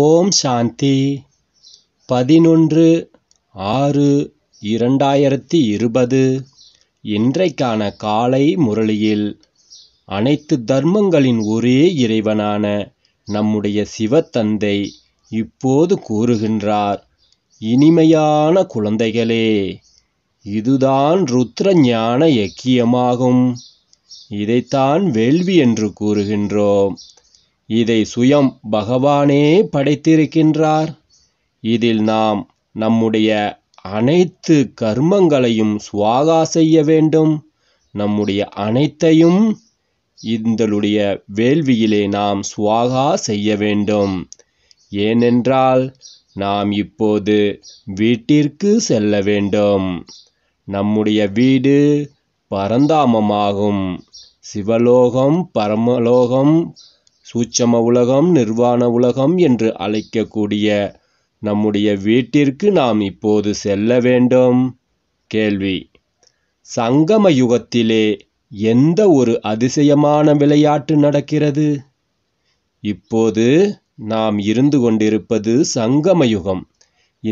ஓம் சாந்தி பதினொன்று ஆறு இரண்டாயிரத்தி இருபது இன்றைக்கான காலை முரளியில் அனைத்து தர்மங்களின் ஒரே இறைவனான நம்முடைய சிவத்தந்தை இப்போது கூறுகின்றார் இனிமையான குழந்தைகளே இதுதான் ருத்ர ஞான யக்கியமாகும் இதைத்தான் வேள்வி என்று கூறுகின்றோம் இதை சுயம் பகவானே படைத்திருக்கின்றார் இதில் நாம் நம்முடைய அனைத்து கர்மங்களையும் சுவாகா செய்ய வேண்டும் நம்முடைய அனைத்தையும் இந்தளுடைய வேள்வியிலே நாம் சுவாகா செய்ய வேண்டும் ஏனென்றால் நாம் இப்போது வீட்டிற்கு செல்ல வேண்டும் நம்முடைய வீடு பரந்தாமமாகும் சிவலோகம் பரமலோகம் சூட்சம உலகம் நிர்வாண உலகம் என்று அழைக்கக்கூடிய நம்முடைய வீட்டிற்கு நாம் இப்போது செல்ல வேண்டும் கேள்வி சங்கம யுகத்திலே எந்த ஒரு அதிசயமான விளையாட்டு நடக்கிறது இப்போது நாம் இருந்து கொண்டிருப்பது சங்கம யுகம்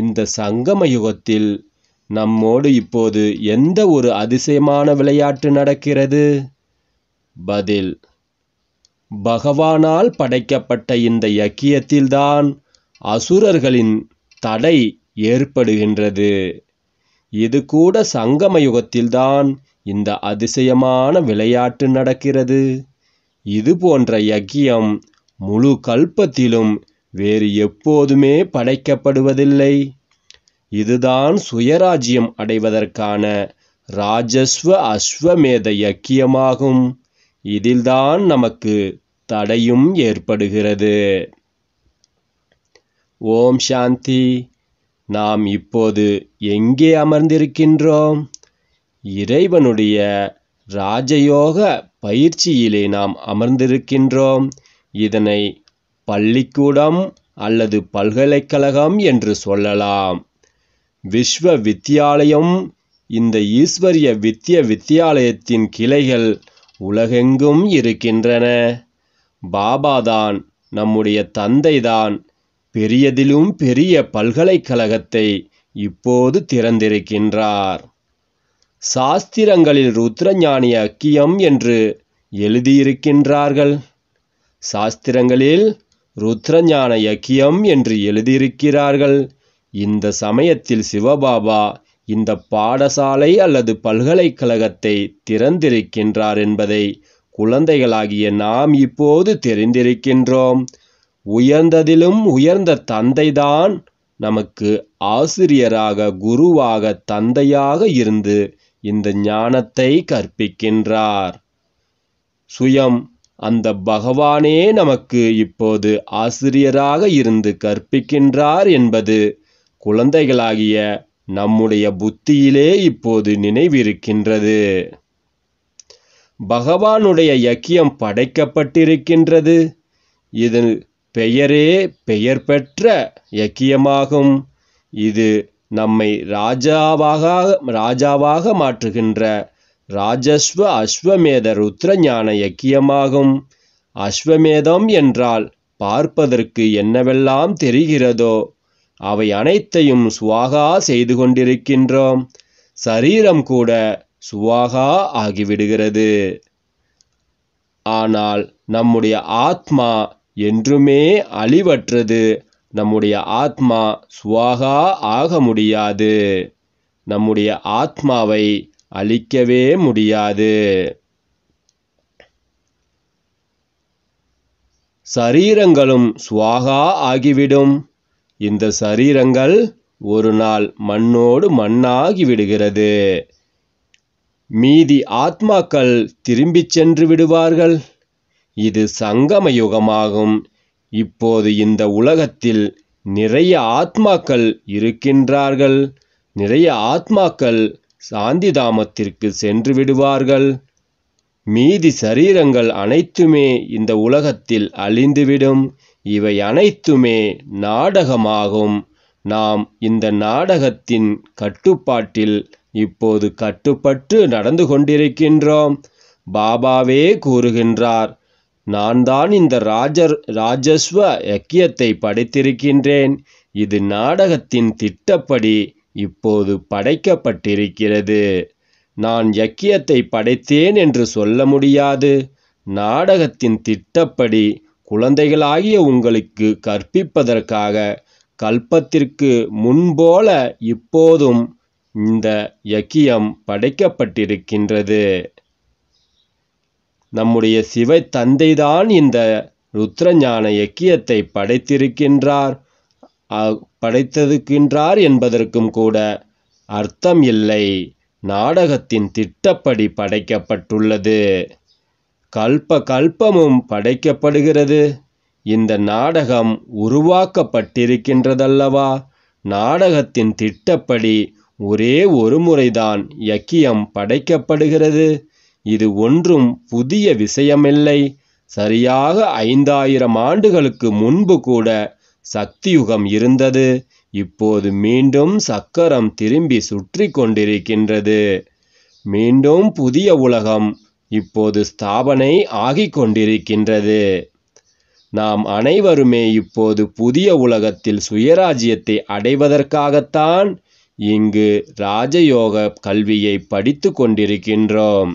இந்த சங்கம யுகத்தில் நம்மோடு இப்போது எந்த ஒரு அதிசயமான விளையாட்டு நடக்கிறது பதில் பகவானால் படைக்கப்பட்ட இந்த யக்கியத்தில்தான் அசுரர்களின் தடை ஏற்படுகின்றது இது கூட சங்கம யுகத்தில்தான் இந்த அதிசயமான விளையாட்டு நடக்கிறது இது போன்ற யக்கியம் முழு கல்பத்திலும் வேறு எப்போதுமே படைக்கப்படுவதில்லை இதுதான் சுயராஜ்யம் அடைவதற்கான ராஜஸ்வ அஸ்வமேத யக்கியமாகும் இதில்தான் நமக்கு தடையும் ஏற்படுகிறது ஓம் சாந்தி நாம் இப்போது எங்கே அமர்ந்திருக்கின்றோம் இறைவனுடைய ராஜயோக பயிற்சியிலே நாம் அமர்ந்திருக்கின்றோம் இதனை பள்ளிக்கூடம் அல்லது பல்கலைக்கழகம் என்று சொல்லலாம் விஸ்வ வித்தியாலயம் இந்த ஈஸ்வரிய வித்திய வித்தியாலயத்தின் கிளைகள் உலகெங்கும் இருக்கின்றன பாபாதான் நம்முடைய தந்தைதான் பெரியதிலும் பெரிய பல்கலைக்கழகத்தை இப்போது திறந்திருக்கின்றார் சாஸ்திரங்களில் ருத்ரஞானி அக்கியம் என்று எழுதியிருக்கின்றார்கள் சாஸ்திரங்களில் ருத்ரஞான யக்கியம் என்று எழுதியிருக்கிறார்கள் இந்த சமயத்தில் சிவபாபா இந்த பாடசாலை அல்லது பல்கலைக்கழகத்தை திறந்திருக்கின்றார் என்பதை குழந்தைகளாகிய நாம் இப்போது தெரிந்திருக்கின்றோம் உயர்ந்ததிலும் உயர்ந்த தந்தைதான் நமக்கு ஆசிரியராக குருவாக தந்தையாக இருந்து இந்த ஞானத்தை கற்பிக்கின்றார் சுயம் அந்த பகவானே நமக்கு இப்போது ஆசிரியராக இருந்து கற்பிக்கின்றார் என்பது குழந்தைகளாகிய நம்முடைய புத்தியிலே இப்போது நினைவிருக்கின்றது பகவானுடைய யக்கியம் படைக்கப்பட்டிருக்கின்றது இது பெயரே பெயர் பெற்ற யக்கியமாகும் இது நம்மை ராஜாவாக ராஜாவாக மாற்றுகின்ற ராஜஸ்வ அஸ்வமேத ருத்ர ஞான யக்கியமாகும் அஸ்வமேதம் என்றால் பார்ப்பதற்கு என்னவெல்லாம் தெரிகிறதோ அவை அனைத்தையும் சுவாகா செய்து கொண்டிருக்கின்றோம் சரீரம் கூட சுவாகா ஆகிவிடுகிறது ஆனால் நம்முடைய ஆத்மா என்றுமே அழிவற்றது நம்முடைய ஆத்மா சுவாகா ஆக முடியாது நம்முடைய ஆத்மாவை அழிக்கவே முடியாது சரீரங்களும் சுவாகா ஆகிவிடும் இந்த சரீரங்கள் ஒரு நாள் மண்ணோடு மண்ணாகி விடுகிறது மீதி ஆத்மாக்கள் திரும்பிச் சென்று விடுவார்கள் இது சங்கம யுகமாகும் இப்போது இந்த உலகத்தில் நிறைய ஆத்மாக்கள் இருக்கின்றார்கள் நிறைய ஆத்மாக்கள் சாந்திதாமத்திற்கு சென்று விடுவார்கள் மீதி சரீரங்கள் அனைத்துமே இந்த உலகத்தில் அழிந்துவிடும் இவை அனைத்துமே நாடகமாகும் நாம் இந்த நாடகத்தின் கட்டுப்பாட்டில் இப்போது கட்டுப்பட்டு நடந்து கொண்டிருக்கின்றோம் பாபாவே கூறுகின்றார் நான் தான் இந்த ராஜர் ராஜஸ்வ யக்கியத்தை படைத்திருக்கின்றேன் இது நாடகத்தின் திட்டப்படி இப்போது படைக்கப்பட்டிருக்கிறது நான் யக்கியத்தை படைத்தேன் என்று சொல்ல முடியாது நாடகத்தின் திட்டப்படி குழந்தைகளாகிய உங்களுக்கு கற்பிப்பதற்காக கல்பத்திற்கு முன்போல இப்போதும் இந்த யக்கியம் படைக்கப்பட்டிருக்கின்றது நம்முடைய சிவை தந்தைதான் இந்த ருத்ரஞான யக்கியத்தை படைத்திருக்கின்றார் படைத்திருக்கின்றார் என்பதற்கும் கூட அர்த்தம் இல்லை நாடகத்தின் திட்டப்படி படைக்கப்பட்டுள்ளது கல்ப கல்பமும் படைக்கப்படுகிறது இந்த நாடகம் உருவாக்கப்பட்டிருக்கின்றதல்லவா நாடகத்தின் திட்டப்படி ஒரே ஒரு முறைதான் யக்கியம் படைக்கப்படுகிறது இது ஒன்றும் புதிய விஷயமில்லை சரியாக ஐந்தாயிரம் ஆண்டுகளுக்கு முன்பு கூட சக்தியுகம் இருந்தது இப்போது மீண்டும் சக்கரம் திரும்பி சுற்றி கொண்டிருக்கின்றது மீண்டும் புதிய உலகம் இப்போது ஸ்தாபனை ஆகி கொண்டிருக்கின்றது நாம் அனைவருமே இப்போது புதிய உலகத்தில் சுயராஜ்யத்தை அடைவதற்காகத்தான் இங்கு ராஜயோக கல்வியை படித்து கொண்டிருக்கின்றோம்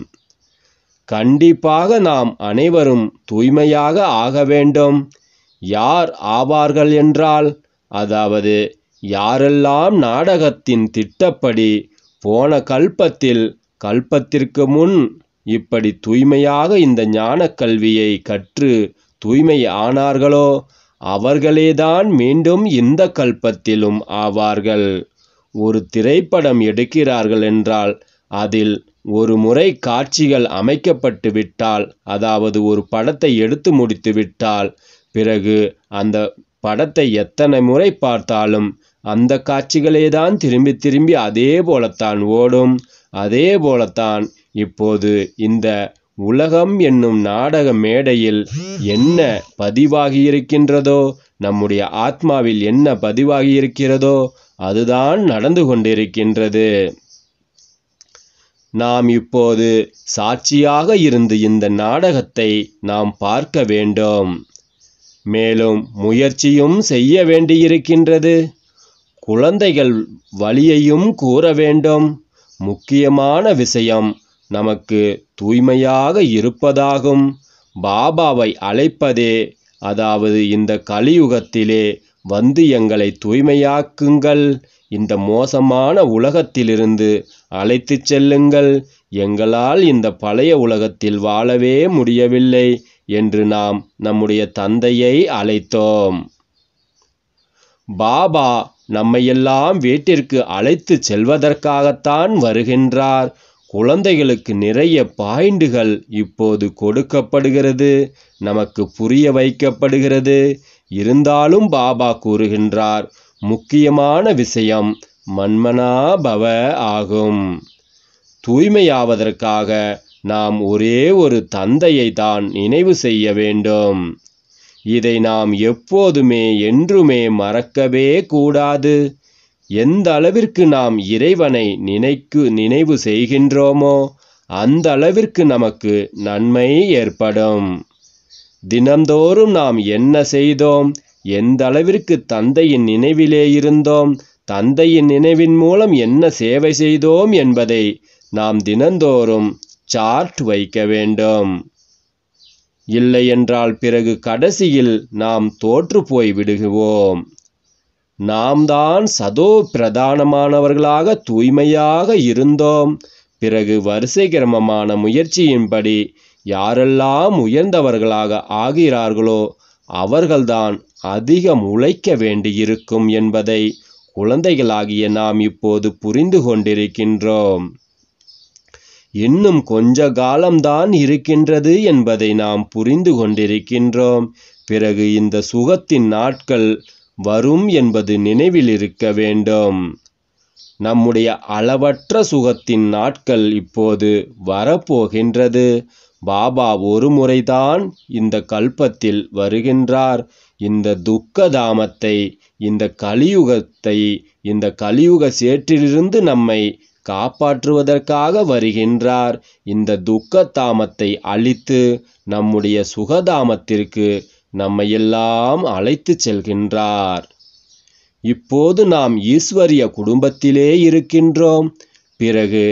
கண்டிப்பாக நாம் அனைவரும் தூய்மையாக ஆக வேண்டும் யார் ஆவார்கள் என்றால் அதாவது யாரெல்லாம் நாடகத்தின் திட்டப்படி போன கல்பத்தில் கல்பத்திற்கு முன் இப்படி தூய்மையாக இந்த ஞான கல்வியை கற்று தூய்மை ஆனார்களோ அவர்களேதான் மீண்டும் இந்த கல்பத்திலும் ஆவார்கள் ஒரு திரைப்படம் எடுக்கிறார்கள் என்றால் அதில் ஒரு முறை காட்சிகள் அமைக்கப்பட்டு விட்டால் அதாவது ஒரு படத்தை எடுத்து முடித்து விட்டால் பிறகு அந்த படத்தை எத்தனை முறை பார்த்தாலும் அந்த காட்சிகளே தான் திரும்பி திரும்பி அதே போலத்தான் ஓடும் அதே போலத்தான் இப்போது இந்த உலகம் என்னும் நாடக மேடையில் என்ன பதிவாகியிருக்கின்றதோ நம்முடைய ஆத்மாவில் என்ன பதிவாகி இருக்கிறதோ அதுதான் நடந்து கொண்டிருக்கின்றது நாம் இப்போது சாட்சியாக இருந்து இந்த நாடகத்தை நாம் பார்க்க வேண்டும் மேலும் முயற்சியும் செய்ய வேண்டியிருக்கின்றது குழந்தைகள் வழியையும் கூற வேண்டும் முக்கியமான விஷயம் நமக்கு தூய்மையாக இருப்பதாகும் பாபாவை அழைப்பதே அதாவது இந்த கலியுகத்திலே வந்து எங்களை தூய்மையாக்குங்கள் இந்த மோசமான உலகத்திலிருந்து அழைத்து செல்லுங்கள் எங்களால் இந்த பழைய உலகத்தில் வாழவே முடியவில்லை என்று நாம் நம்முடைய தந்தையை அழைத்தோம் பாபா நம்மையெல்லாம் வீட்டிற்கு அழைத்து செல்வதற்காகத்தான் வருகின்றார் குழந்தைகளுக்கு நிறைய பாயிண்டுகள் இப்போது கொடுக்கப்படுகிறது நமக்கு புரிய வைக்கப்படுகிறது இருந்தாலும் பாபா கூறுகின்றார் முக்கியமான விஷயம் மன்மனாபவ ஆகும் தூய்மையாவதற்காக நாம் ஒரே ஒரு தந்தையை தான் நினைவு செய்ய வேண்டும் இதை நாம் எப்போதுமே என்றுமே மறக்கவே கூடாது எந்த அளவிற்கு நாம் இறைவனை நினைக்கு நினைவு செய்கின்றோமோ அந்த அளவிற்கு நமக்கு நன்மை ஏற்படும் தினந்தோறும் நாம் என்ன செய்தோம் எந்த அளவிற்கு தந்தையின் நினைவிலே இருந்தோம் தந்தையின் நினைவின் மூலம் என்ன சேவை செய்தோம் என்பதை நாம் தினந்தோறும் சார்ட் வைக்க வேண்டும் இல்லையென்றால் பிறகு கடைசியில் நாம் தோற்று போய் விடுகிறோம் நாம் தான் சதோ பிரதானமானவர்களாக தூய்மையாக இருந்தோம் பிறகு வரிசை கிரமமான முயற்சியின்படி யாரெல்லாம் உயர்ந்தவர்களாக ஆகிறார்களோ அவர்கள்தான் அதிகம் உழைக்க வேண்டியிருக்கும் என்பதை குழந்தைகளாகிய நாம் இப்போது புரிந்து கொண்டிருக்கின்றோம் இன்னும் கொஞ்ச காலம்தான் இருக்கின்றது என்பதை நாம் புரிந்து கொண்டிருக்கின்றோம் பிறகு இந்த சுகத்தின் நாட்கள் வரும் என்பது நினைவில் இருக்க வேண்டும் நம்முடைய அளவற்ற சுகத்தின் நாட்கள் இப்போது வரப்போகின்றது பாபா ஒரு முறைதான் இந்த கல்பத்தில் வருகின்றார் இந்த துக்க தாமத்தை இந்த கலியுகத்தை இந்த கலியுக சேற்றிலிருந்து நம்மை காப்பாற்றுவதற்காக வருகின்றார் இந்த துக்க தாமத்தை அழித்து நம்முடைய சுகதாமத்திற்கு நம்மையெல்லாம் அழைத்து செல்கின்றார் இப்போது நாம் ஈஸ்வரிய குடும்பத்திலே இருக்கின்றோம் பிறகு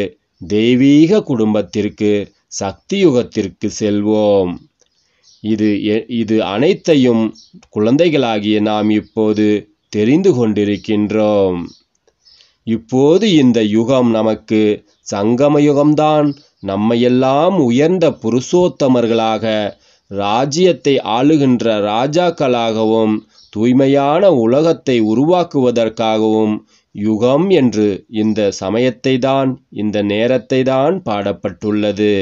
தெய்வீக குடும்பத்திற்கு சக்தியுகத்திற்கு செல்வோம் இது இது அனைத்தையும் குழந்தைகளாகிய நாம் இப்போது தெரிந்து கொண்டிருக்கின்றோம் இப்போது இந்த யுகம் நமக்கு சங்கம யுகம்தான் நம்மையெல்லாம் உயர்ந்த புருஷோத்தமர்களாக ராஜ்யத்தை ஆளுகின்ற ராஜாக்களாகவும் தூய்மையான உலகத்தை உருவாக்குவதற்காகவும் யுகம் என்று இந்த சமயத்தை தான் இந்த நேரத்தை தான் பாடப்பட்டுள்ளது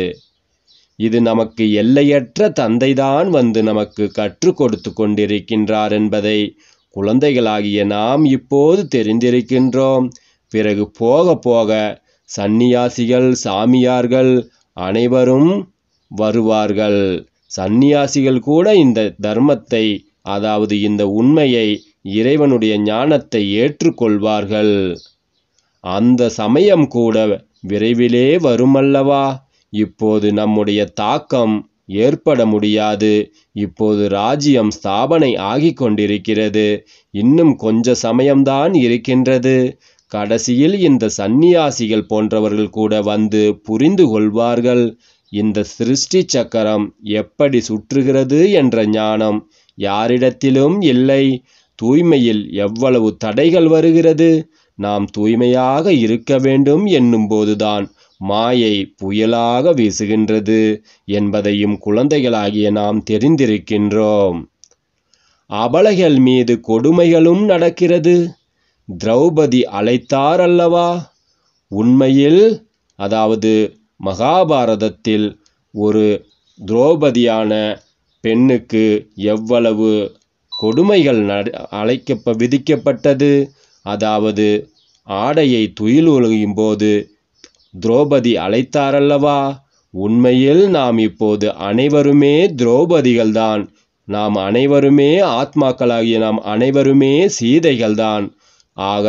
இது நமக்கு எல்லையற்ற தந்தைதான் வந்து நமக்கு கற்றுக் கொடுத்து கொண்டிருக்கின்றார் என்பதை குழந்தைகளாகிய நாம் இப்போது தெரிந்திருக்கின்றோம் பிறகு போக போக சந்நியாசிகள் சாமியார்கள் அனைவரும் வருவார்கள் சந்நியாசிகள் கூட இந்த தர்மத்தை அதாவது இந்த உண்மையை இறைவனுடைய ஞானத்தை ஏற்றுக்கொள்வார்கள் அந்த சமயம் கூட விரைவிலே வருமல்லவா இப்போது நம்முடைய தாக்கம் ஏற்பட முடியாது இப்போது ராஜ்யம் ஸ்தாபனை ஆகி கொண்டிருக்கிறது இன்னும் கொஞ்ச சமயம்தான் இருக்கின்றது கடைசியில் இந்த சந்நியாசிகள் போன்றவர்கள் கூட வந்து புரிந்து கொள்வார்கள் இந்த சிருஷ்டி சக்கரம் எப்படி சுற்றுகிறது என்ற ஞானம் யாரிடத்திலும் இல்லை தூய்மையில் எவ்வளவு தடைகள் வருகிறது நாம் தூய்மையாக இருக்க வேண்டும் என்னும்போதுதான் மாயை புயலாக வீசுகின்றது என்பதையும் குழந்தைகளாகிய நாம் தெரிந்திருக்கின்றோம் அபலைகள் மீது கொடுமைகளும் நடக்கிறது திரௌபதி அழைத்தார் அல்லவா உண்மையில் அதாவது மகாபாரதத்தில் ஒரு துரோபதியான பெண்ணுக்கு எவ்வளவு கொடுமைகள் நட அழைக்க விதிக்கப்பட்டது அதாவது ஆடையை துயில் ஒழுகும் போது துரோபதி அழைத்தாரல்லவா உண்மையில் நாம் இப்போது அனைவருமே துரோபதிகள்தான் நாம் அனைவருமே ஆத்மாக்களாகிய நாம் அனைவருமே சீதைகள்தான் ஆக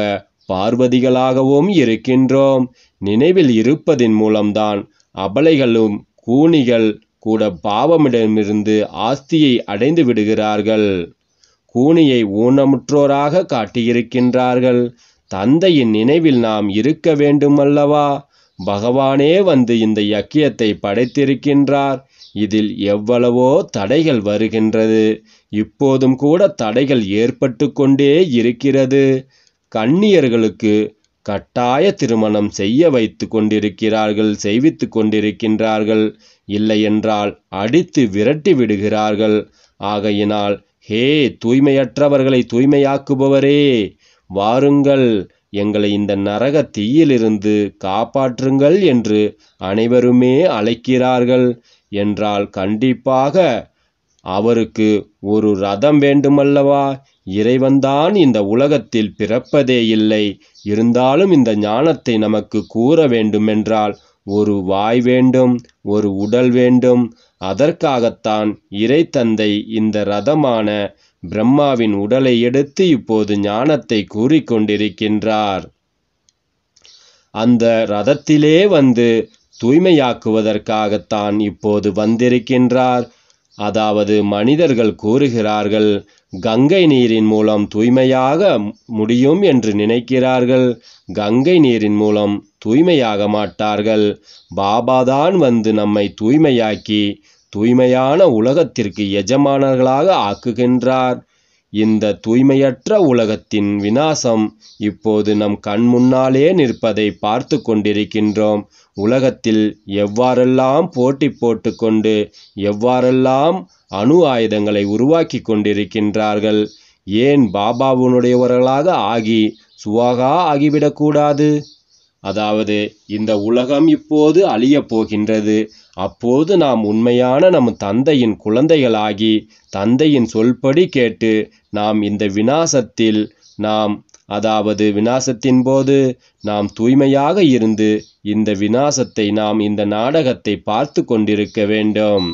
பார்வதிகளாகவும் இருக்கின்றோம் நினைவில் இருப்பதின் மூலம்தான் அபலைகளும் கூனிகள் கூட பாவமிடமிருந்து ஆஸ்தியை அடைந்து விடுகிறார்கள் கூனியை ஊனமுற்றோராக காட்டியிருக்கின்றார்கள் தந்தையின் நினைவில் நாம் இருக்க வேண்டுமல்லவா பகவானே வந்து இந்த யக்கியத்தை படைத்திருக்கின்றார் இதில் எவ்வளவோ தடைகள் வருகின்றது இப்போதும் கூட தடைகள் ஏற்பட்டு கொண்டே இருக்கிறது கன்னியர்களுக்கு கட்டாய திருமணம் செய்ய வைத்து கொண்டிருக்கிறார்கள் செய்வித்து கொண்டிருக்கின்றார்கள் இல்லையென்றால் அடித்து விரட்டி விடுகிறார்கள் ஆகையினால் ஹே தூய்மையற்றவர்களை தூய்மையாக்குபவரே வாருங்கள் எங்களை இந்த நரக தீயிலிருந்து காப்பாற்றுங்கள் என்று அனைவருமே அழைக்கிறார்கள் என்றால் கண்டிப்பாக அவருக்கு ஒரு ரதம் வேண்டுமல்லவா இறைவன்தான் இந்த உலகத்தில் பிறப்பதே இல்லை இருந்தாலும் இந்த ஞானத்தை நமக்கு கூற வேண்டுமென்றால் ஒரு வாய் வேண்டும் ஒரு உடல் வேண்டும் அதற்காகத்தான் இறை தந்தை இந்த ரதமான பிரம்மாவின் உடலை எடுத்து இப்போது ஞானத்தை கூறிக்கொண்டிருக்கின்றார் அந்த ரதத்திலே வந்து தூய்மையாக்குவதற்காகத்தான் இப்போது வந்திருக்கின்றார் அதாவது மனிதர்கள் கூறுகிறார்கள் கங்கை நீரின் மூலம் தூய்மையாக முடியும் என்று நினைக்கிறார்கள் கங்கை நீரின் மூலம் தூய்மையாக மாட்டார்கள் பாபாதான் வந்து நம்மை தூய்மையாக்கி தூய்மையான உலகத்திற்கு எஜமானர்களாக ஆக்குகின்றார் இந்த தூய்மையற்ற உலகத்தின் வினாசம் இப்போது நம் கண் முன்னாலே நிற்பதை பார்த்து கொண்டிருக்கின்றோம் உலகத்தில் எவ்வாறெல்லாம் போட்டி போட்டுக்கொண்டு எவ்வாறெல்லாம் அணு ஆயுதங்களை உருவாக்கி கொண்டிருக்கின்றார்கள் ஏன் பாபாவுனுடையவர்களாக ஆகி சுவாகா ஆகிவிடக்கூடாது அதாவது இந்த உலகம் இப்போது அழியப் போகின்றது அப்போது நாம் உண்மையான நம் தந்தையின் குழந்தைகளாகி தந்தையின் சொல்படி கேட்டு நாம் இந்த வினாசத்தில் நாம் அதாவது வினாசத்தின் போது நாம் தூய்மையாக இருந்து இந்த விநாசத்தை நாம் இந்த நாடகத்தை பார்த்து கொண்டிருக்க வேண்டும்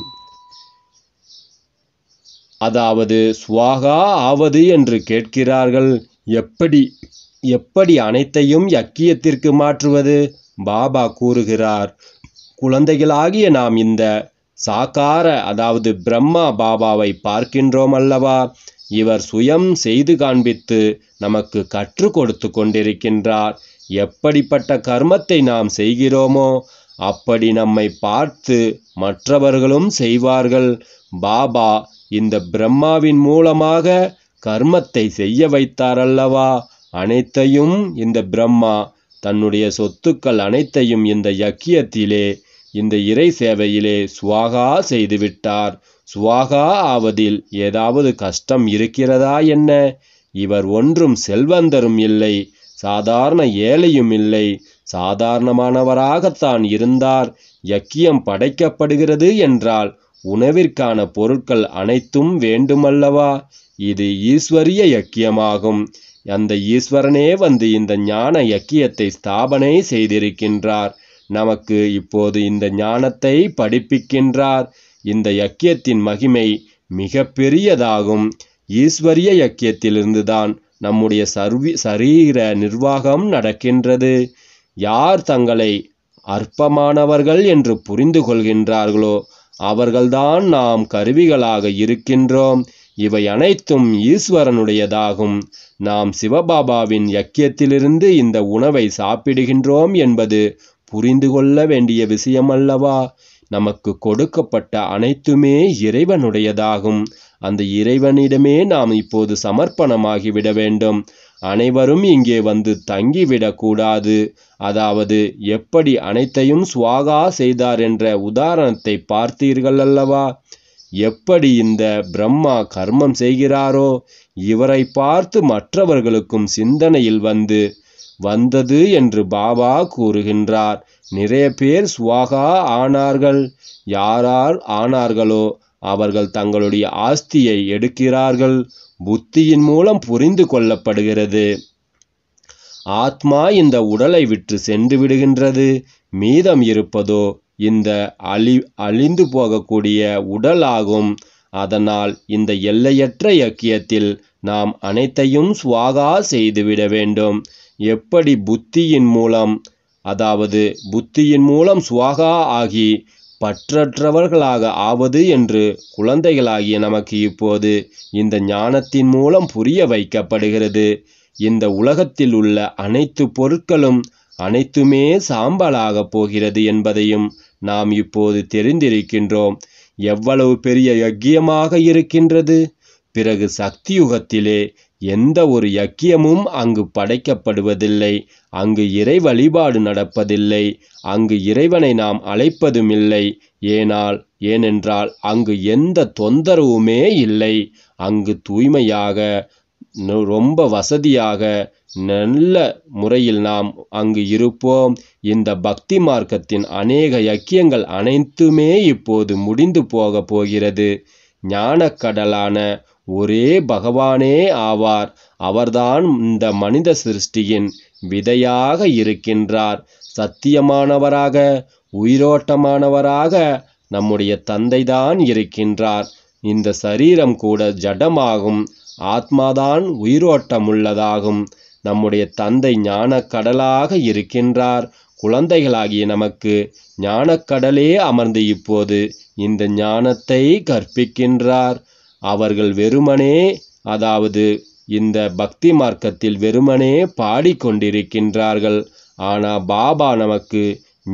அதாவது சுவாகா ஆவது என்று கேட்கிறார்கள் எப்படி எப்படி அனைத்தையும் யக்கியத்திற்கு மாற்றுவது பாபா கூறுகிறார் குழந்தைகளாகிய நாம் இந்த சாக்கார அதாவது பிரம்மா பாபாவை பார்க்கின்றோம் அல்லவா இவர் சுயம் செய்து காண்பித்து நமக்கு கற்றுக் கொடுத்து கொண்டிருக்கின்றார் எப்படிப்பட்ட கர்மத்தை நாம் செய்கிறோமோ அப்படி நம்மை பார்த்து மற்றவர்களும் செய்வார்கள் பாபா இந்த பிரம்மாவின் மூலமாக கர்மத்தை செய்ய வைத்தார் அல்லவா அனைத்தையும் இந்த பிரம்மா தன்னுடைய சொத்துக்கள் அனைத்தையும் இந்த யக்கியத்திலே இந்த இறை சேவையிலே சுவாகா செய்துவிட்டார் சுவாகா ஆவதில் ஏதாவது கஷ்டம் இருக்கிறதா என்ன இவர் ஒன்றும் செல்வந்தரும் இல்லை சாதாரண ஏழையும் இல்லை சாதாரணமானவராகத்தான் இருந்தார் யக்கியம் படைக்கப்படுகிறது என்றால் உணவிற்கான பொருட்கள் அனைத்தும் வேண்டுமல்லவா இது ஈஸ்வரிய யக்கியமாகும் அந்த ஈஸ்வரனே வந்து இந்த ஞான யக்கியத்தை ஸ்தாபனை செய்திருக்கின்றார் நமக்கு இப்போது இந்த ஞானத்தை படிப்பிக்கின்றார் இந்த யக்கியத்தின் மகிமை மிக பெரியதாகும் ஈஸ்வரிய யக்கியத்திலிருந்துதான் நம்முடைய சர்வி சரீர நிர்வாகம் நடக்கின்றது யார் தங்களை அற்பமானவர்கள் என்று புரிந்து கொள்கின்றார்களோ அவர்கள்தான் நாம் கருவிகளாக இருக்கின்றோம் இவை அனைத்தும் ஈஸ்வரனுடையதாகும் நாம் சிவபாபாவின் யக்கியத்திலிருந்து இந்த உணவை சாப்பிடுகின்றோம் என்பது புரிந்து கொள்ள வேண்டிய விஷயம் அல்லவா நமக்கு கொடுக்கப்பட்ட அனைத்துமே இறைவனுடையதாகும் அந்த இறைவனிடமே நாம் இப்போது சமர்ப்பணமாகிவிட வேண்டும் அனைவரும் இங்கே வந்து தங்கிவிடக்கூடாது அதாவது எப்படி அனைத்தையும் சுவாகா செய்தார் என்ற உதாரணத்தை பார்த்தீர்கள் அல்லவா எப்படி இந்த பிரம்மா கர்மம் செய்கிறாரோ இவரை பார்த்து மற்றவர்களுக்கும் சிந்தனையில் வந்து வந்தது என்று பாபா கூறுகின்றார் நிறைய பேர் சுவாகா ஆனார்கள் யாரார் ஆனார்களோ அவர்கள் தங்களுடைய ஆஸ்தியை எடுக்கிறார்கள் புத்தியின் மூலம் புரிந்து கொள்ளப்படுகிறது ஆத்மா இந்த உடலை விற்று சென்று விடுகின்றது மீதம் இருப்பதோ இந்த அழி அழிந்து போகக்கூடிய உடலாகும் அதனால் இந்த எல்லையற்ற இயக்கியத்தில் நாம் அனைத்தையும் சுவாகா செய்துவிட வேண்டும் எப்படி புத்தியின் மூலம் அதாவது புத்தியின் மூலம் சுவாகா ஆகி பற்றற்றவர்களாக ஆவது என்று குழந்தைகளாகிய நமக்கு இப்போது இந்த ஞானத்தின் மூலம் புரிய வைக்கப்படுகிறது இந்த உலகத்தில் உள்ள அனைத்து பொருட்களும் அனைத்துமே சாம்பலாக போகிறது என்பதையும் நாம் இப்போது தெரிந்திருக்கின்றோம் எவ்வளவு பெரிய யக்கியமாக இருக்கின்றது பிறகு சக்தியுகத்திலே எந்த ஒரு யக்கியமும் அங்கு படைக்கப்படுவதில்லை அங்கு இறை வழிபாடு நடப்பதில்லை அங்கு இறைவனை நாம் அழைப்பதுமில்லை ஏனால் ஏனென்றால் அங்கு எந்த தொந்தரவுமே இல்லை அங்கு தூய்மையாக ரொம்ப வசதியாக நல்ல முறையில் நாம் அங்கு இருப்போம் இந்த பக்தி மார்க்கத்தின் அநேக யக்கியங்கள் அனைத்துமே இப்போது முடிந்து போக போகிறது ஞானக்கடலான ஒரே பகவானே ஆவார் அவர்தான் இந்த மனித சிருஷ்டியின் விதையாக இருக்கின்றார் சத்தியமானவராக உயிரோட்டமானவராக நம்முடைய தந்தைதான் இருக்கின்றார் இந்த சரீரம் கூட ஜடமாகும் ஆத்மாதான் உயிரோட்டமுள்ளதாகும் நம்முடைய தந்தை ஞானக்கடலாக இருக்கின்றார் குழந்தைகளாகிய நமக்கு ஞானக்கடலே அமர்ந்து இப்போது இந்த ஞானத்தை கற்பிக்கின்றார் அவர்கள் வெறுமனே அதாவது இந்த பக்தி மார்க்கத்தில் வெறுமனே பாடிக்கொண்டிருக்கின்றார்கள் ஆனால் பாபா நமக்கு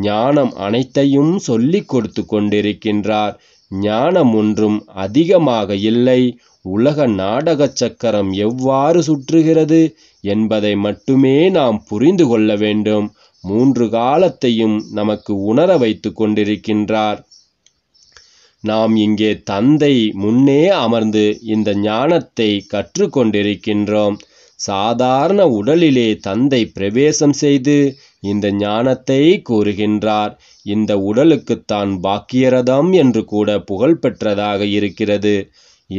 ஞானம் அனைத்தையும் சொல்லிக் கொடுத்து கொண்டிருக்கின்றார் ஞானம் ஒன்றும் அதிகமாக இல்லை உலக நாடக சக்கரம் எவ்வாறு சுற்றுகிறது என்பதை மட்டுமே நாம் புரிந்து கொள்ள வேண்டும் மூன்று காலத்தையும் நமக்கு உணர வைத்து கொண்டிருக்கின்றார் நாம் இங்கே தந்தை முன்னே அமர்ந்து இந்த ஞானத்தை கற்றுக்கொண்டிருக்கின்றோம் சாதாரண உடலிலே தந்தை பிரவேசம் செய்து இந்த ஞானத்தை கூறுகின்றார் இந்த உடலுக்குத்தான் பாக்கியரதம் என்று கூட புகழ்பெற்றதாக இருக்கிறது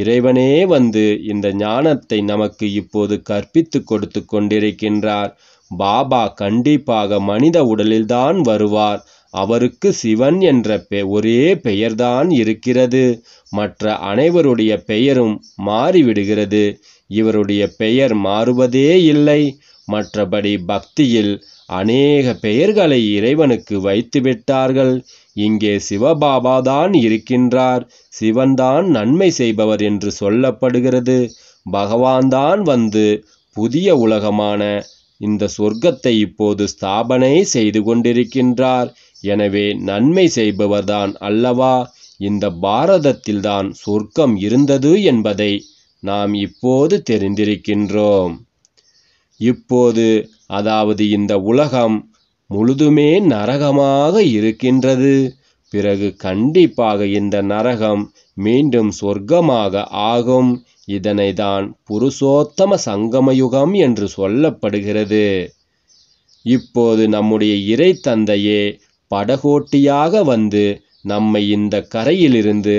இறைவனே வந்து இந்த ஞானத்தை நமக்கு இப்போது கற்பித்து கொடுத்து கொண்டிருக்கின்றார் பாபா கண்டிப்பாக மனித உடலில்தான் வருவார் அவருக்கு சிவன் என்ற பெ ஒரே பெயர்தான் இருக்கிறது மற்ற அனைவருடைய பெயரும் மாறிவிடுகிறது இவருடைய பெயர் மாறுவதே இல்லை மற்றபடி பக்தியில் அநேக பெயர்களை இறைவனுக்கு வைத்து விட்டார்கள் இங்கே சிவபாபாதான் இருக்கின்றார் சிவன்தான் நன்மை செய்பவர் என்று சொல்லப்படுகிறது பகவான்தான் வந்து புதிய உலகமான இந்த சொர்க்கத்தை இப்போது ஸ்தாபனை செய்து கொண்டிருக்கின்றார் எனவே நன்மை செய்பவர்தான் அல்லவா இந்த பாரதத்தில்தான் சொர்க்கம் இருந்தது என்பதை நாம் இப்போது தெரிந்திருக்கின்றோம் இப்போது அதாவது இந்த உலகம் முழுதுமே நரகமாக இருக்கின்றது பிறகு கண்டிப்பாக இந்த நரகம் மீண்டும் சொர்க்கமாக ஆகும் இதனை தான் புருஷோத்தம சங்கமயுகம் என்று சொல்லப்படுகிறது இப்போது நம்முடைய இறை தந்தையே படகோட்டியாக வந்து நம்மை இந்த கரையிலிருந்து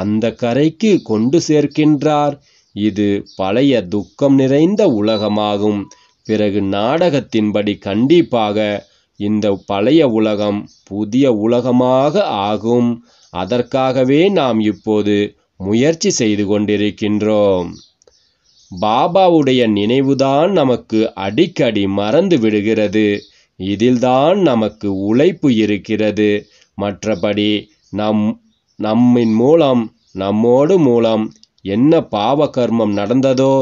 அந்த கரைக்கு கொண்டு சேர்க்கின்றார் இது பழைய துக்கம் நிறைந்த உலகமாகும் பிறகு நாடகத்தின்படி கண்டிப்பாக இந்த பழைய உலகம் புதிய உலகமாக ஆகும் அதற்காகவே நாம் இப்போது முயற்சி செய்து கொண்டிருக்கின்றோம் பாபாவுடைய நினைவுதான் நமக்கு அடிக்கடி மறந்து விடுகிறது இதில்தான் நமக்கு உழைப்பு இருக்கிறது மற்றபடி நம் நம்மின் மூலம் நம்மோடு மூலம் என்ன பாவ கர்மம் நடந்ததோ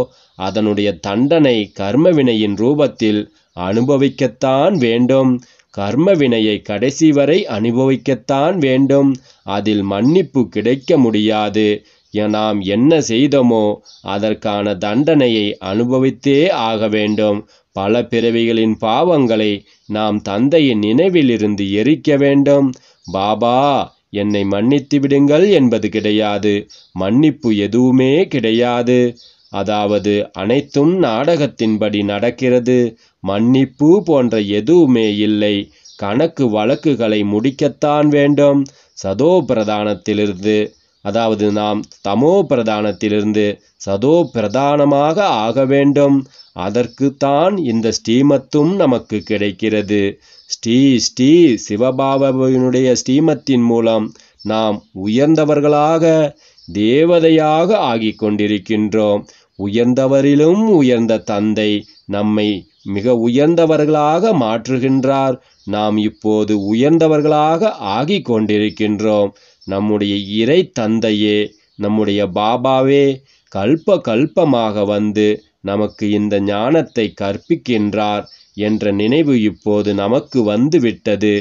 அதனுடைய தண்டனை கர்மவினையின் ரூபத்தில் அனுபவிக்கத்தான் வேண்டும் கர்மவினையை கடைசி வரை அனுபவிக்கத்தான் வேண்டும் அதில் மன்னிப்பு கிடைக்க முடியாது நாம் என்ன செய்தோமோ அதற்கான தண்டனையை அனுபவித்தே ஆக வேண்டும் பல பிறவிகளின் பாவங்களை நாம் தந்தையின் நினைவிலிருந்து எரிக்க வேண்டும் பாபா என்னை மன்னித்து விடுங்கள் என்பது கிடையாது மன்னிப்பு எதுவுமே கிடையாது அதாவது அனைத்தும் நாடகத்தின்படி நடக்கிறது மன்னிப்பு போன்ற எதுவுமே இல்லை கணக்கு வழக்குகளை முடிக்கத்தான் வேண்டும் சதோ பிரதானத்திலிருந்து அதாவது நாம் தமோ பிரதானத்திலிருந்து சதோ பிரதானமாக ஆக வேண்டும் அதற்குத்தான் இந்த ஸ்ரீமத்தும் நமக்கு கிடைக்கிறது ஸ்ரீ ஸ்ரீ சிவபாபுவினுடைய ஸ்ரீமத்தின் மூலம் நாம் உயர்ந்தவர்களாக தேவதையாக ஆகிக் கொண்டிருக்கின்றோம் உயர்ந்தவரிலும் உயர்ந்த தந்தை நம்மை மிக உயர்ந்தவர்களாக மாற்றுகின்றார் நாம் இப்போது உயர்ந்தவர்களாக ஆகிக் கொண்டிருக்கின்றோம் நம்முடைய இறை தந்தையே நம்முடைய பாபாவே கல்ப கல்பமாக வந்து நமக்கு இந்த ஞானத்தை கற்பிக்கின்றார் என்ற நினைவு இப்போது நமக்கு வந்துவிட்டது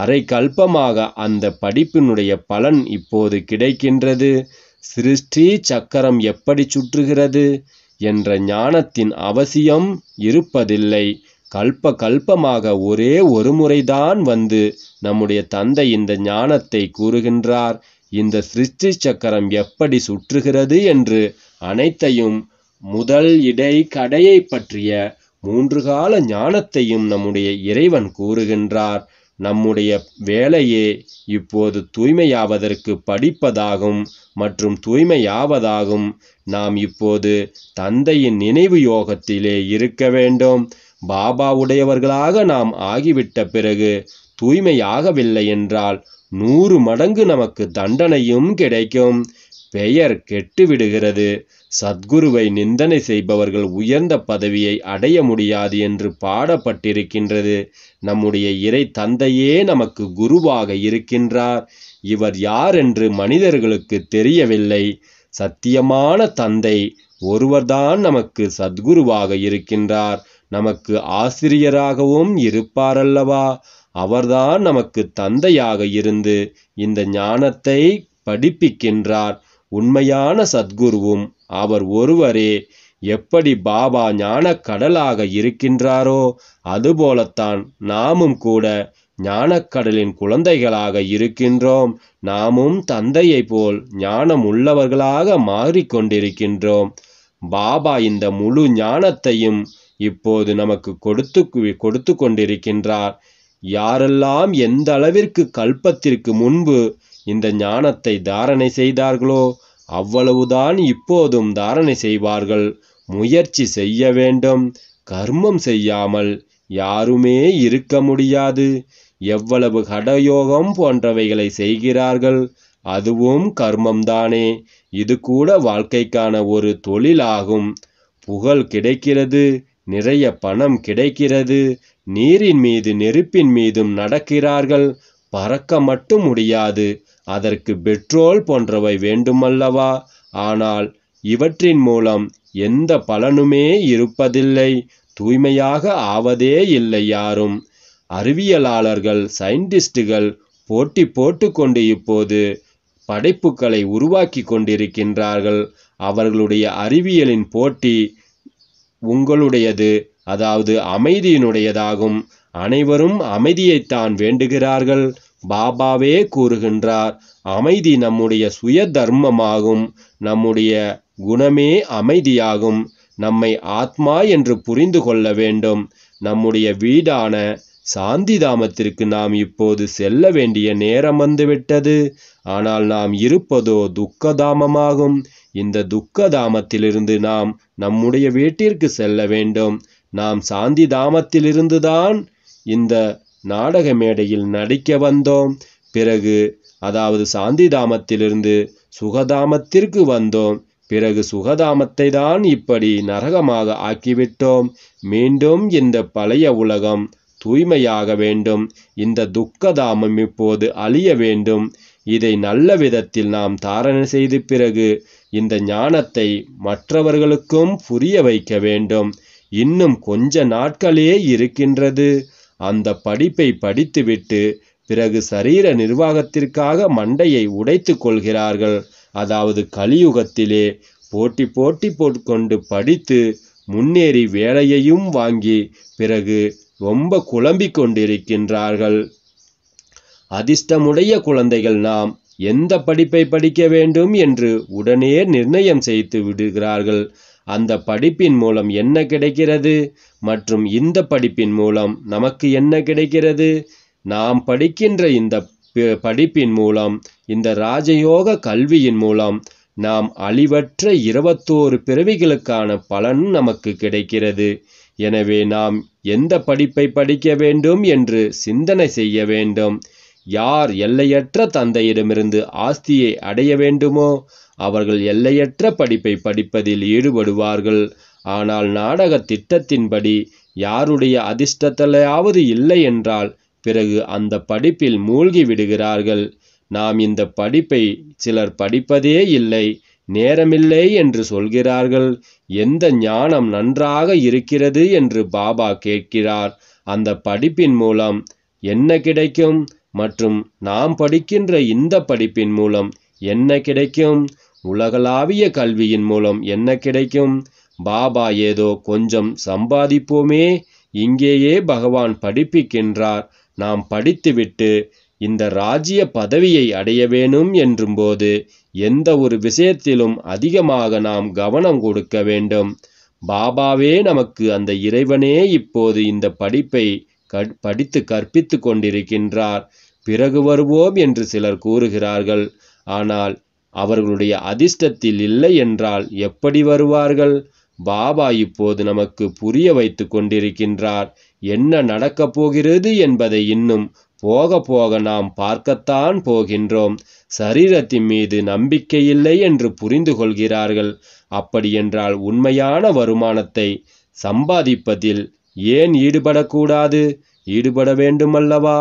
அரை கல்பமாக அந்த படிப்பினுடைய பலன் இப்போது கிடைக்கின்றது சிருஷ்டி சக்கரம் எப்படி சுற்றுகிறது என்ற ஞானத்தின் அவசியம் இருப்பதில்லை கல்ப கல்பமாக ஒரே ஒரு முறைதான் வந்து நம்முடைய தந்தை இந்த ஞானத்தை கூறுகின்றார் இந்த சிருஷ்டி சக்கரம் எப்படி சுற்றுகிறது என்று அனைத்தையும் முதல் இடை கடையை பற்றிய மூன்று கால ஞானத்தையும் நம்முடைய இறைவன் கூறுகின்றார் நம்முடைய வேலையே இப்போது தூய்மையாவதற்கு படிப்பதாகும் மற்றும் தூய்மையாவதாகும் நாம் இப்போது தந்தையின் நினைவு யோகத்திலே இருக்க வேண்டும் பாபாவுடையவர்களாக நாம் ஆகிவிட்ட பிறகு தூய்மையாகவில்லை என்றால் நூறு மடங்கு நமக்கு தண்டனையும் கிடைக்கும் பெயர் கெட்டுவிடுகிறது சத்குருவை நிந்தனை செய்பவர்கள் உயர்ந்த பதவியை அடைய முடியாது என்று பாடப்பட்டிருக்கின்றது நம்முடைய இறை தந்தையே நமக்கு குருவாக இருக்கின்றார் இவர் யார் என்று மனிதர்களுக்கு தெரியவில்லை சத்தியமான தந்தை ஒருவர்தான் நமக்கு சத்குருவாக இருக்கின்றார் நமக்கு ஆசிரியராகவும் இருப்பாரல்லவா அவர்தான் நமக்கு தந்தையாக இருந்து இந்த ஞானத்தை படிப்பிக்கின்றார் உண்மையான சத்குருவும் அவர் ஒருவரே எப்படி பாபா ஞானக்கடலாக இருக்கின்றாரோ அதுபோலத்தான் நாமும் கூட ஞானக்கடலின் குழந்தைகளாக இருக்கின்றோம் நாமும் தந்தையை போல் ஞானம் உள்ளவர்களாக மாறிக்கொண்டிருக்கின்றோம் பாபா இந்த முழு ஞானத்தையும் இப்போது நமக்கு கொடுத்து கொடுத்து கொண்டிருக்கின்றார் யாரெல்லாம் எந்த அளவிற்கு கல்பத்திற்கு முன்பு இந்த ஞானத்தை தாரணை செய்தார்களோ அவ்வளவுதான் இப்போதும் தாரணை செய்வார்கள் முயற்சி செய்ய வேண்டும் கர்மம் செய்யாமல் யாருமே இருக்க முடியாது எவ்வளவு கடயோகம் போன்றவைகளை செய்கிறார்கள் அதுவும் கர்மம்தானே இது கூட வாழ்க்கைக்கான ஒரு தொழிலாகும் புகழ் கிடைக்கிறது நிறைய பணம் கிடைக்கிறது நீரின் மீது நெருப்பின் மீதும் நடக்கிறார்கள் பறக்க மட்டும் முடியாது அதற்கு பெட்ரோல் போன்றவை வேண்டுமல்லவா ஆனால் இவற்றின் மூலம் எந்த பலனுமே இருப்பதில்லை தூய்மையாக ஆவதே இல்லை யாரும் அறிவியலாளர்கள் சயின்டிஸ்டுகள் போட்டி போட்டுக்கொண்டு இப்போது படைப்புகளை உருவாக்கி கொண்டிருக்கின்றார்கள் அவர்களுடைய அறிவியலின் போட்டி உங்களுடையது அதாவது அமைதியினுடையதாகும் அனைவரும் அமைதியைத்தான் வேண்டுகிறார்கள் பாபாவே கூறுகின்றார் அமைதி நம்முடைய சுய தர்மமாகும் நம்முடைய குணமே அமைதியாகும் நம்மை ஆத்மா என்று புரிந்து கொள்ள வேண்டும் நம்முடைய வீடான சாந்தி தாமத்திற்கு நாம் இப்போது செல்ல வேண்டிய நேரம் வந்துவிட்டது ஆனால் நாம் இருப்பதோ துக்கதாமமாகும் இந்த துக்கதாமத்திலிருந்து நாம் நம்முடைய வீட்டிற்கு செல்ல வேண்டும் நாம் சாந்தி தாமத்திலிருந்துதான் இந்த நாடக மேடையில் நடிக்க வந்தோம் பிறகு அதாவது சாந்தி தாமத்திலிருந்து சுகதாமத்திற்கு வந்தோம் பிறகு சுகதாமத்தை தான் இப்படி நரகமாக ஆக்கிவிட்டோம் மீண்டும் இந்த பழைய உலகம் தூய்மையாக வேண்டும் இந்த துக்கதாமம் இப்போது அழிய வேண்டும் இதை நல்ல விதத்தில் நாம் தாரணை செய்து பிறகு இந்த ஞானத்தை மற்றவர்களுக்கும் புரிய வைக்க வேண்டும் இன்னும் கொஞ்ச நாட்களே இருக்கின்றது அந்த படிப்பை படித்துவிட்டு பிறகு சரீர நிர்வாகத்திற்காக மண்டையை உடைத்து கொள்கிறார்கள் அதாவது கலியுகத்திலே போட்டி போட்டி போட்டுக்கொண்டு படித்து முன்னேறி வேலையையும் வாங்கி பிறகு ரொம்ப குழம்பிக் கொண்டிருக்கின்றார்கள் அதிர்ஷ்டமுடைய குழந்தைகள் நாம் எந்த படிப்பை படிக்க வேண்டும் என்று உடனே நிர்ணயம் செய்து விடுகிறார்கள் அந்த படிப்பின் மூலம் என்ன கிடைக்கிறது மற்றும் இந்த படிப்பின் மூலம் நமக்கு என்ன கிடைக்கிறது நாம் படிக்கின்ற இந்த படிப்பின் மூலம் இந்த ராஜயோக கல்வியின் மூலம் நாம் அழிவற்ற இருபத்தோரு பிறவிகளுக்கான பலன் நமக்கு கிடைக்கிறது எனவே நாம் எந்த படிப்பை படிக்க வேண்டும் என்று சிந்தனை செய்ய வேண்டும் யார் எல்லையற்ற தந்தையிடமிருந்து ஆஸ்தியை அடைய வேண்டுமோ அவர்கள் எல்லையற்ற படிப்பை படிப்பதில் ஈடுபடுவார்கள் ஆனால் நாடக திட்டத்தின்படி யாருடைய அதிர்ஷ்டத்திலாவது இல்லை என்றால் பிறகு அந்த படிப்பில் மூழ்கி விடுகிறார்கள் நாம் இந்த படிப்பை சிலர் படிப்பதே இல்லை நேரமில்லை என்று சொல்கிறார்கள் எந்த ஞானம் நன்றாக இருக்கிறது என்று பாபா கேட்கிறார் அந்த படிப்பின் மூலம் என்ன கிடைக்கும் மற்றும் நாம் படிக்கின்ற இந்த படிப்பின் மூலம் என்ன கிடைக்கும் உலகளாவிய கல்வியின் மூலம் என்ன கிடைக்கும் பாபா ஏதோ கொஞ்சம் சம்பாதிப்போமே இங்கேயே பகவான் படிப்பிக்கின்றார் நாம் படித்துவிட்டு இந்த ராஜ்ய பதவியை அடைய வேணும் என்றும்போது எந்த ஒரு விஷயத்திலும் அதிகமாக நாம் கவனம் கொடுக்க வேண்டும் பாபாவே நமக்கு அந்த இறைவனே இப்போது இந்த படிப்பை படித்து கற்பித்து கொண்டிருக்கின்றார் பிறகு வருவோம் என்று சிலர் கூறுகிறார்கள் ஆனால் அவர்களுடைய அதிர்ஷ்டத்தில் இல்லை என்றால் எப்படி வருவார்கள் பாபா இப்போது நமக்கு புரிய வைத்து கொண்டிருக்கின்றார் என்ன நடக்கப் போகிறது என்பதை இன்னும் போக போக நாம் பார்க்கத்தான் போகின்றோம் சரீரத்தின் மீது நம்பிக்கையில்லை என்று புரிந்து கொள்கிறார்கள் அப்படியென்றால் உண்மையான வருமானத்தை சம்பாதிப்பதில் ஏன் ஈடுபடக்கூடாது ஈடுபட வேண்டுமல்லவா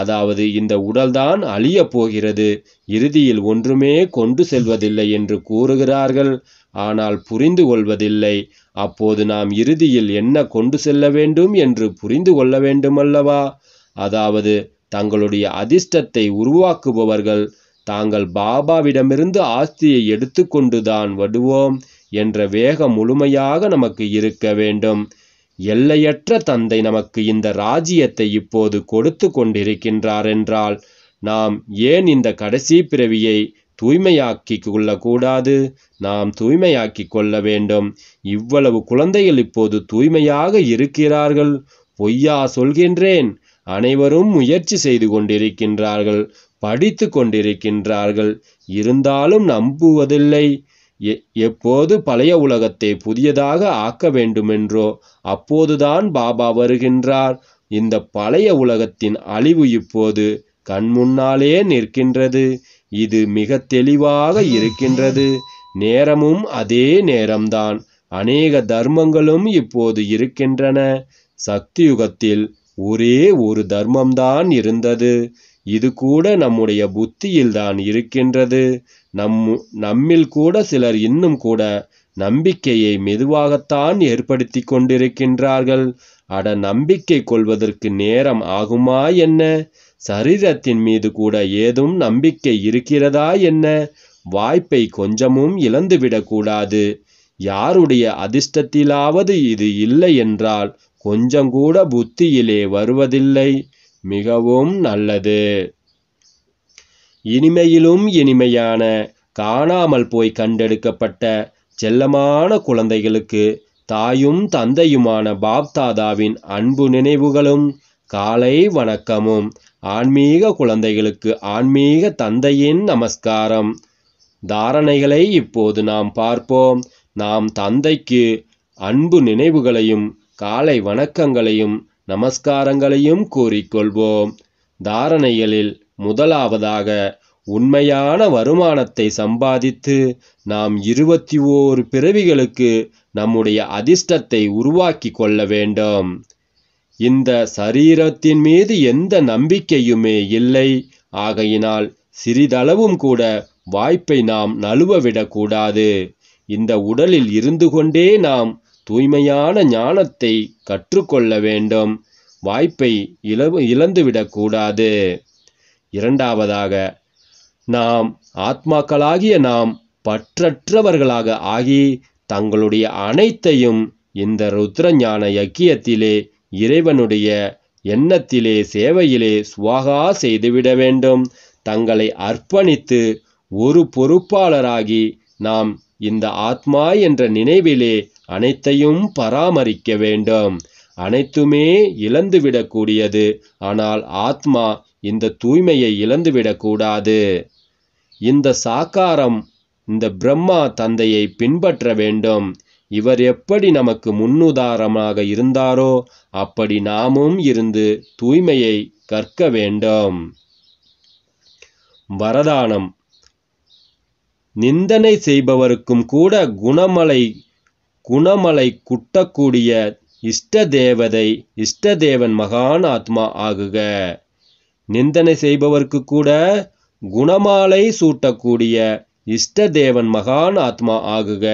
அதாவது இந்த உடல்தான் அழியப் போகிறது இறுதியில் ஒன்றுமே கொண்டு செல்வதில்லை என்று கூறுகிறார்கள் ஆனால் புரிந்து கொள்வதில்லை அப்போது நாம் இறுதியில் என்ன கொண்டு செல்ல வேண்டும் என்று புரிந்து கொள்ள வேண்டுமல்லவா அதாவது தங்களுடைய அதிர்ஷ்டத்தை உருவாக்குபவர்கள் தாங்கள் பாபாவிடமிருந்து ஆஸ்தியை எடுத்துக்கொண்டுதான் வருவோம் என்ற வேகம் முழுமையாக நமக்கு இருக்க வேண்டும் எல்லையற்ற தந்தை நமக்கு இந்த ராஜ்யத்தை இப்போது கொடுத்து கொண்டிருக்கின்றார் என்றால் நாம் ஏன் இந்த கடைசி பிறவியை தூய்மையாக்கி கொள்ளக்கூடாது நாம் தூய்மையாக்கி கொள்ள வேண்டும் இவ்வளவு குழந்தைகள் இப்போது தூய்மையாக இருக்கிறார்கள் பொய்யா சொல்கின்றேன் அனைவரும் முயற்சி செய்து கொண்டிருக்கின்றார்கள் படித்து கொண்டிருக்கின்றார்கள் இருந்தாலும் நம்புவதில்லை எப்போது பழைய உலகத்தை புதியதாக ஆக்க வேண்டுமென்றோ அப்போதுதான் பாபா வருகின்றார் இந்த பழைய உலகத்தின் அழிவு இப்போது கண்முன்னாலே நிற்கின்றது இது மிக தெளிவாக இருக்கின்றது நேரமும் அதே நேரம்தான் அநேக தர்மங்களும் இப்போது இருக்கின்றன சக்தி யுகத்தில் ஒரே ஒரு தர்மம்தான் இருந்தது இது கூட நம்முடைய புத்தியில்தான் இருக்கின்றது நம் நம்மில் கூட சிலர் இன்னும் கூட நம்பிக்கையை மெதுவாகத்தான் ஏற்படுத்தி கொண்டிருக்கின்றார்கள் அட நம்பிக்கை கொள்வதற்கு நேரம் ஆகுமா என்ன சரீரத்தின் மீது கூட ஏதும் நம்பிக்கை இருக்கிறதா என்ன வாய்ப்பை கொஞ்சமும் இழந்துவிடக்கூடாது யாருடைய அதிர்ஷ்டத்திலாவது இது இல்லை என்றால் கொஞ்சங்கூட புத்தியிலே வருவதில்லை மிகவும் நல்லது இனிமையிலும் இனிமையான காணாமல் போய் கண்டெடுக்கப்பட்ட செல்லமான குழந்தைகளுக்கு தாயும் தந்தையுமான பாப்தாதாவின் அன்பு நினைவுகளும் காலை வணக்கமும் ஆன்மீக குழந்தைகளுக்கு ஆன்மீக தந்தையின் நமஸ்காரம் தாரணைகளை இப்போது நாம் பார்ப்போம் நாம் தந்தைக்கு அன்பு நினைவுகளையும் காலை வணக்கங்களையும் நமஸ்காரங்களையும் கூறிக்கொள்வோம் தாரணைகளில் முதலாவதாக உண்மையான வருமானத்தை சம்பாதித்து நாம் இருபத்தி ஓரு பிறவிகளுக்கு நம்முடைய அதிர்ஷ்டத்தை உருவாக்கி கொள்ள வேண்டும் இந்த சரீரத்தின் மீது எந்த நம்பிக்கையுமே இல்லை ஆகையினால் சிறிதளவும் கூட வாய்ப்பை நாம் நழுவவிடக்கூடாது இந்த உடலில் இருந்து கொண்டே நாம் தூய்மையான ஞானத்தை கற்றுக்கொள்ள வேண்டும் வாய்ப்பை இழவு இழந்துவிடக்கூடாது இரண்டாவதாக நாம் ஆத்மாக்களாகிய நாம் பற்றற்றவர்களாக ஆகி தங்களுடைய அனைத்தையும் இந்த ருத்ரஞான யக்கியத்திலே இறைவனுடைய எண்ணத்திலே சேவையிலே சுவாகா செய்துவிட வேண்டும் தங்களை அர்ப்பணித்து ஒரு பொறுப்பாளராகி நாம் இந்த ஆத்மா என்ற நினைவிலே அனைத்தையும் பராமரிக்க வேண்டும் அனைத்துமே இழந்துவிடக்கூடியது ஆனால் ஆத்மா இந்த தூய்மையை இழந்துவிடக்கூடாது இந்த சாக்காரம் இந்த பிரம்மா தந்தையை பின்பற்ற வேண்டும் இவர் எப்படி நமக்கு முன்னுதாரணமாக இருந்தாரோ அப்படி நாமும் இருந்து தூய்மையை கற்க வேண்டும் வரதானம் நிந்தனை செய்பவருக்கும் கூட குணமலை குணமலை குட்டக்கூடிய இஷ்ட தேவதை இஷ்ட தேவன் மகான் ஆத்மா ஆகுக நிந்தனை செய்பவர்க்கு கூட குணமாலை சூட்டக்கூடிய இஷ்ட தேவன் மகான் ஆத்மா ஆகுக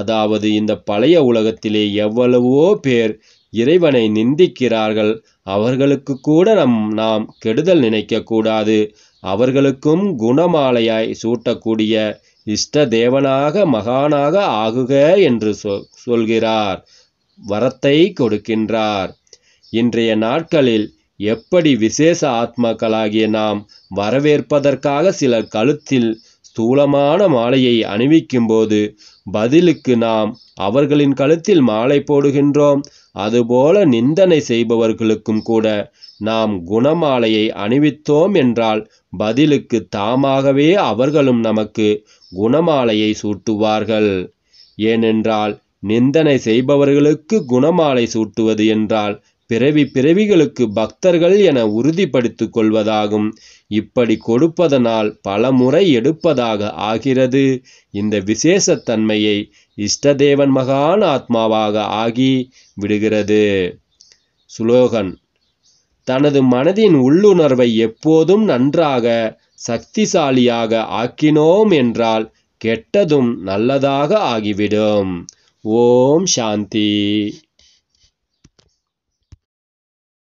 அதாவது இந்த பழைய உலகத்திலே எவ்வளவோ பேர் இறைவனை நிந்திக்கிறார்கள் அவர்களுக்கு கூட நம் நாம் கெடுதல் நினைக்கக்கூடாது அவர்களுக்கும் குணமாலையாய் சூட்டக்கூடிய இஷ்ட தேவனாக மகானாக ஆகுக என்று சொல்கிறார் வரத்தை கொடுக்கின்றார் இன்றைய நாட்களில் எப்படி விசேஷ ஆத்மாக்களாகிய நாம் வரவேற்பதற்காக சிலர் கழுத்தில் ஸ்தூலமான மாலையை அணிவிக்கும்போது பதிலுக்கு நாம் அவர்களின் கழுத்தில் மாலை போடுகின்றோம் அதுபோல நிந்தனை செய்பவர்களுக்கும் கூட நாம் குணமாலையை அணிவித்தோம் என்றால் பதிலுக்கு தாமாகவே அவர்களும் நமக்கு குணமாலையை சூட்டுவார்கள் ஏனென்றால் நிந்தனை செய்பவர்களுக்கு குணமாலை சூட்டுவது என்றால் பிறவி பிறவிகளுக்கு பக்தர்கள் என உறுதிப்படுத்தி கொள்வதாகும் இப்படி கொடுப்பதனால் பல முறை எடுப்பதாக ஆகிறது இந்த விசேஷத்தன்மையை இஷ்டதேவன் மகான் ஆத்மாவாக ஆகி விடுகிறது சுலோகன் தனது மனதின் உள்ளுணர்வை எப்போதும் நன்றாக சக்திசாலியாக ஆக்கினோம் என்றால் கெட்டதும் நல்லதாக ஆகிவிடும் ஓம் சாந்தி